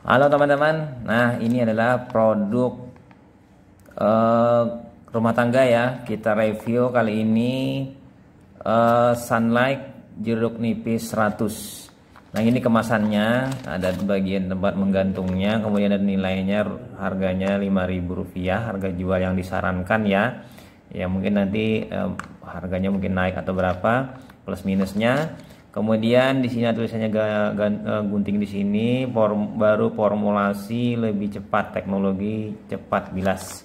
Halo teman-teman, nah ini adalah produk uh, rumah tangga ya Kita review kali ini uh, Sunlight jeruk nipis 100 Nah ini kemasannya, ada bagian tempat menggantungnya Kemudian ada nilainya, harganya rp 5000 rupiah Harga jual yang disarankan ya Ya mungkin nanti uh, harganya mungkin naik atau berapa Plus minusnya Kemudian di sini tulisannya e, gunting di sini form, baru formulasi lebih cepat teknologi cepat bilas.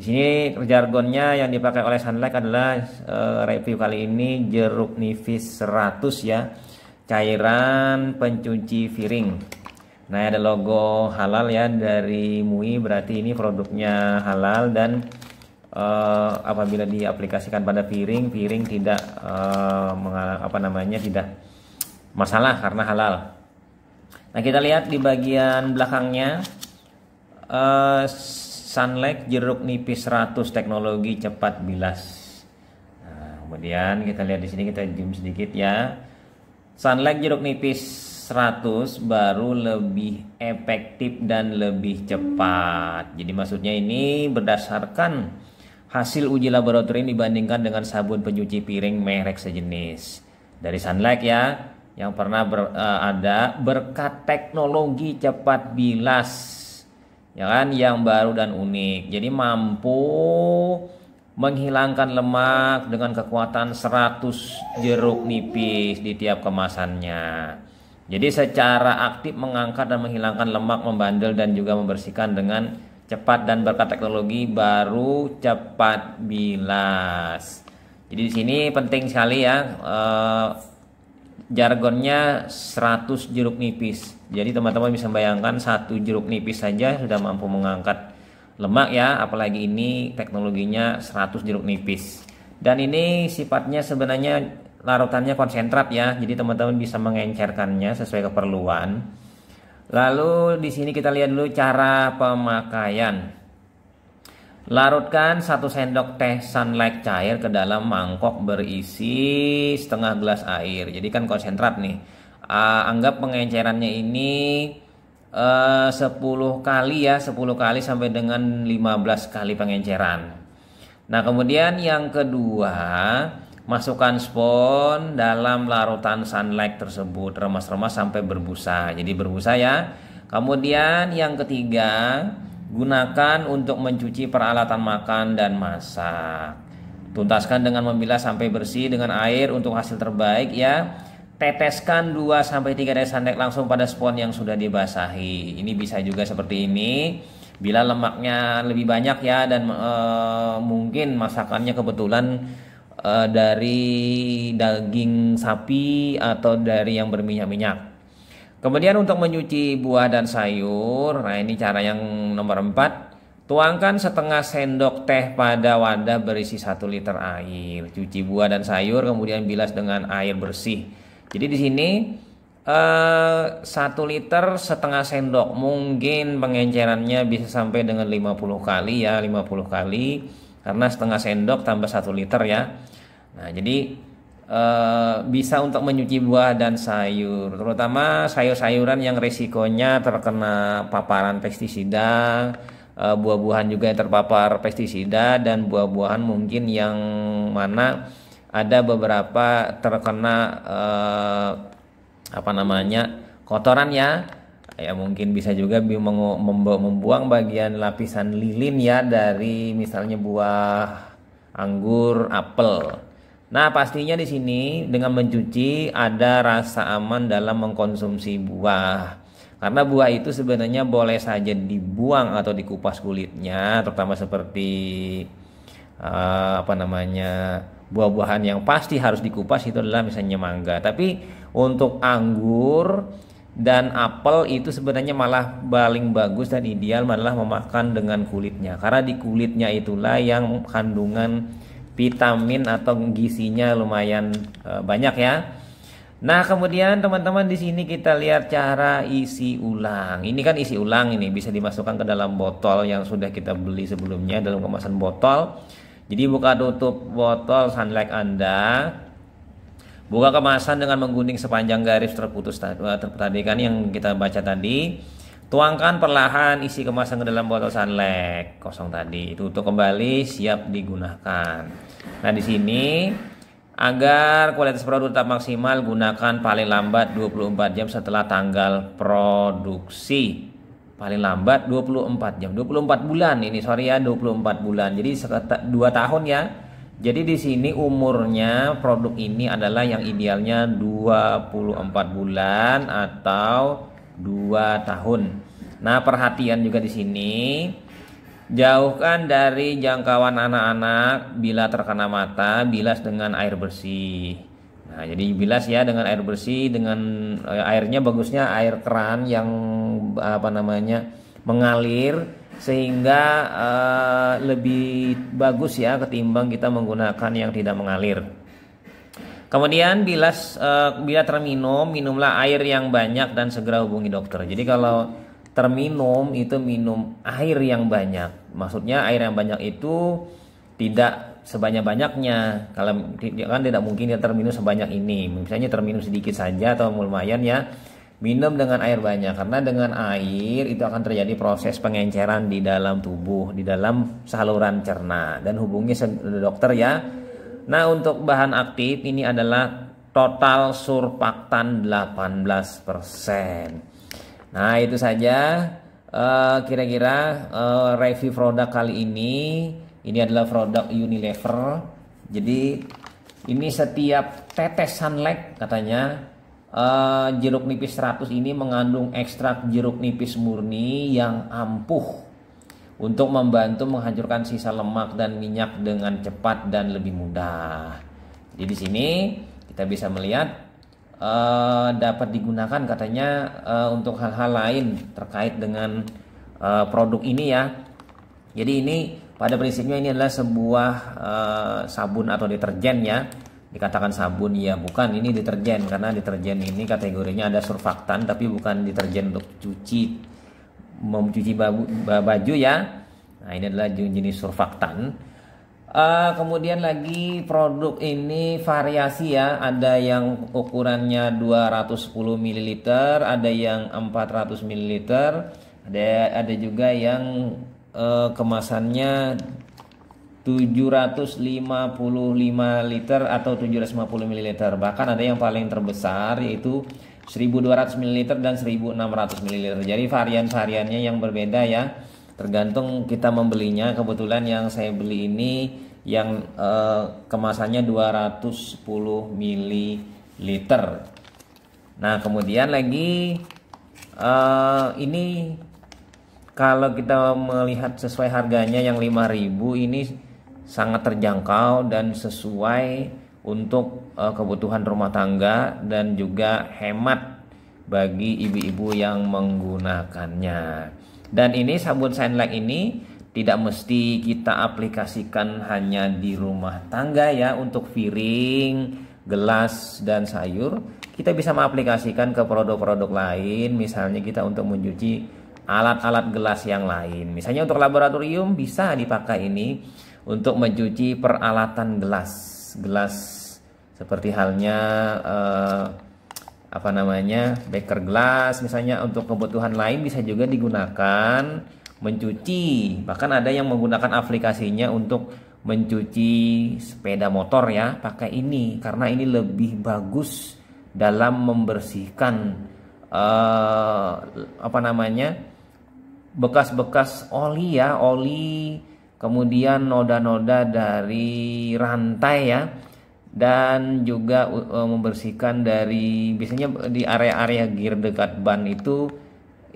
Di sini jargonnya yang dipakai oleh Sunlight adalah uh, review kali ini jeruk nipis 100 ya. Cairan pencuci piring. Nah, ada logo halal ya dari MUI berarti ini produknya halal dan uh, apabila diaplikasikan pada piring, piring tidak uh, apa namanya tidak masalah karena halal. Nah kita lihat di bagian belakangnya uh, eh, Sunlight jeruk nipis 100 teknologi cepat bilas. Nah, kemudian kita lihat di sini kita zoom sedikit ya. Sunlight jeruk nipis 100 baru lebih efektif dan lebih cepat. Jadi maksudnya ini berdasarkan hasil uji laboratorium dibandingkan dengan sabun pencuci piring merek sejenis. Dari Sunlight ya, yang pernah ber, uh, ada berkat teknologi cepat bilas ya kan yang baru dan unik. Jadi mampu menghilangkan lemak dengan kekuatan 100 jeruk nipis di tiap kemasannya. Jadi secara aktif mengangkat dan menghilangkan lemak membandel dan juga membersihkan dengan cepat dan berkat teknologi baru cepat bilas. Jadi di sini penting sekali ya eh, jargonnya 100 jeruk nipis. Jadi teman-teman bisa bayangkan satu jeruk nipis saja sudah mampu mengangkat lemak ya, apalagi ini teknologinya 100 jeruk nipis. Dan ini sifatnya sebenarnya larutannya konsentrat ya. Jadi teman-teman bisa mengencerkannya sesuai keperluan. Lalu di sini kita lihat dulu cara pemakaian. Larutkan satu sendok teh sunlight cair ke dalam mangkok berisi setengah gelas air. Jadi kan konsentrat nih. Uh, anggap pengencerannya ini eh, uh, 10 kali ya, 10 kali sampai dengan 15 kali pengenceran. Nah, kemudian yang kedua, Masukkan spon dalam larutan sunlight tersebut, remas-remas sampai berbusa. Jadi berbusa ya. Kemudian yang ketiga, gunakan untuk mencuci peralatan makan dan masak. Tuntaskan dengan membilas sampai bersih dengan air untuk hasil terbaik ya. Teteskan 2 sampai 3 tetes sunlight langsung pada spon yang sudah dibasahi. Ini bisa juga seperti ini bila lemaknya lebih banyak ya dan e, mungkin masakannya kebetulan uh, dari daging sapi atau dari yang berminyak-minyak. Kemudian untuk mencuci buah dan sayur, nah ini cara yang nomor 4. Tuangkan setengah sendok teh pada wadah berisi 1 liter air. Cuci buah dan sayur kemudian bilas dengan air bersih. Jadi di sini eh, satu uh, liter setengah sendok. Mungkin pengencerannya bisa sampai dengan 50 kali ya, 50 kali karena setengah sendok tambah satu liter ya nah jadi e, bisa untuk menyuci buah dan sayur terutama sayur-sayuran yang resikonya terkena paparan pestisida e, buah-buahan juga yang terpapar pestisida dan buah-buahan mungkin yang mana ada beberapa terkena e, apa namanya kotoran ya ya mungkin bisa juga membuang bagian lapisan lilin ya dari misalnya buah anggur apel nah pastinya di sini dengan mencuci ada rasa aman dalam mengkonsumsi buah karena buah itu sebenarnya boleh saja dibuang atau dikupas kulitnya terutama seperti uh, apa namanya buah-buahan yang pasti harus dikupas itu adalah misalnya mangga tapi untuk anggur dan apel itu sebenarnya malah paling bagus dan ideal malah memakan dengan kulitnya karena di kulitnya itulah yang kandungan vitamin atau gizinya lumayan e, banyak ya. Nah, kemudian teman-teman di sini kita lihat cara isi ulang. Ini kan isi ulang ini bisa dimasukkan ke dalam botol yang sudah kita beli sebelumnya dalam kemasan botol. Jadi buka tutup botol sunlight Anda Buka kemasan dengan menggunting sepanjang garis terputus eh, tadi kan yang kita baca tadi. Tuangkan perlahan isi kemasan ke dalam botol sunlight kosong tadi. Itu untuk kembali siap digunakan. Nah, di sini agar kualitas produk tetap maksimal gunakan paling lambat 24 jam setelah tanggal produksi. Paling lambat 24 jam, 24 bulan ini sorry ya 24 bulan. Jadi 2 tahun ya jadi di sini umurnya produk ini adalah yang idealnya 24 bulan atau 2 tahun. Nah, perhatian juga di sini jauhkan dari jangkauan anak-anak bila terkena mata, bilas dengan air bersih. Nah, jadi bilas ya dengan air bersih dengan eh, airnya bagusnya air keran yang apa namanya mengalir sehingga uh, lebih bagus ya ketimbang kita menggunakan yang tidak mengalir. Kemudian bila uh, bila terminum minumlah air yang banyak dan segera hubungi dokter. Jadi kalau terminum itu minum air yang banyak. Maksudnya air yang banyak itu tidak sebanyak-banyaknya. Kalau kan tidak mungkin dia terminum sebanyak ini. Misalnya terminum sedikit saja atau lumayan ya minum dengan air banyak karena dengan air itu akan terjadi proses pengenceran di dalam tubuh di dalam saluran cerna dan hubungi dokter ya nah untuk bahan aktif ini adalah total surfaktan 18% nah itu saja eh, kira-kira uh, uh, review produk kali ini ini adalah produk Unilever jadi ini setiap tetesan lek katanya Eh, jeruk nipis 100 ini mengandung ekstrak jeruk nipis murni yang ampuh untuk membantu menghancurkan sisa lemak dan minyak dengan cepat dan lebih mudah. Jadi di sini kita bisa melihat uh, dapat digunakan katanya uh, untuk hal-hal lain terkait dengan uh, produk ini ya. Jadi ini pada prinsipnya ini adalah sebuah uh, sabun atau deterjen ya dikatakan sabun ya bukan ini deterjen karena deterjen ini kategorinya ada surfaktan tapi bukan deterjen untuk cuci mencuci baju ya nah ini adalah jenis surfaktan uh, kemudian lagi produk ini variasi ya ada yang ukurannya 210 ml ada yang 400 ml ada ada juga yang uh, kemasannya 755 liter atau 750 ml bahkan ada yang paling terbesar yaitu 1200 ml dan 1600 ml jadi varian-variannya yang berbeda ya tergantung kita membelinya kebetulan yang saya beli ini yang eh, kemasannya 210 ml nah kemudian lagi eh, ini kalau kita melihat sesuai harganya yang 5000 ini sangat terjangkau dan sesuai untuk uh, kebutuhan rumah tangga dan juga hemat bagi ibu-ibu yang menggunakannya. Dan ini sabun Sunlight ini tidak mesti kita aplikasikan hanya di rumah tangga ya untuk piring, gelas dan sayur. Kita bisa mengaplikasikan ke produk-produk lain, misalnya kita untuk mencuci alat-alat gelas yang lain. Misalnya untuk laboratorium bisa dipakai ini untuk mencuci peralatan gelas gelas seperti halnya eh, apa namanya beker gelas misalnya untuk kebutuhan lain bisa juga digunakan mencuci bahkan ada yang menggunakan aplikasinya untuk mencuci sepeda motor ya pakai ini karena ini lebih bagus dalam membersihkan eh, apa namanya bekas-bekas oli ya oli kemudian noda-noda dari rantai ya dan juga uh, membersihkan dari biasanya di area-area gear dekat ban itu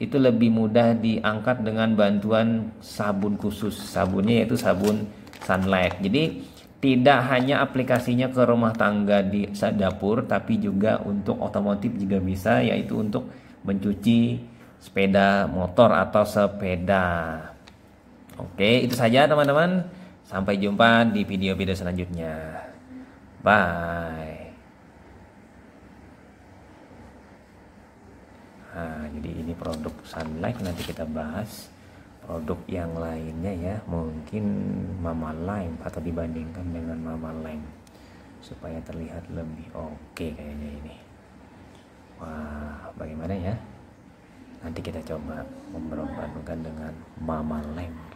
itu lebih mudah diangkat dengan bantuan sabun khusus sabunnya yaitu sabun sunlight jadi tidak hanya aplikasinya ke rumah tangga di dapur tapi juga untuk otomotif juga bisa yaitu untuk mencuci sepeda motor atau sepeda Oke, itu saja teman-teman. Sampai jumpa di video-video selanjutnya. Bye. Nah, jadi ini produk Sunlight nanti kita bahas produk yang lainnya ya mungkin Mama Lime atau dibandingkan dengan Mama Lime supaya terlihat lebih oke okay kayaknya ini wah bagaimana ya nanti kita coba memperbandingkan dengan Mama Lime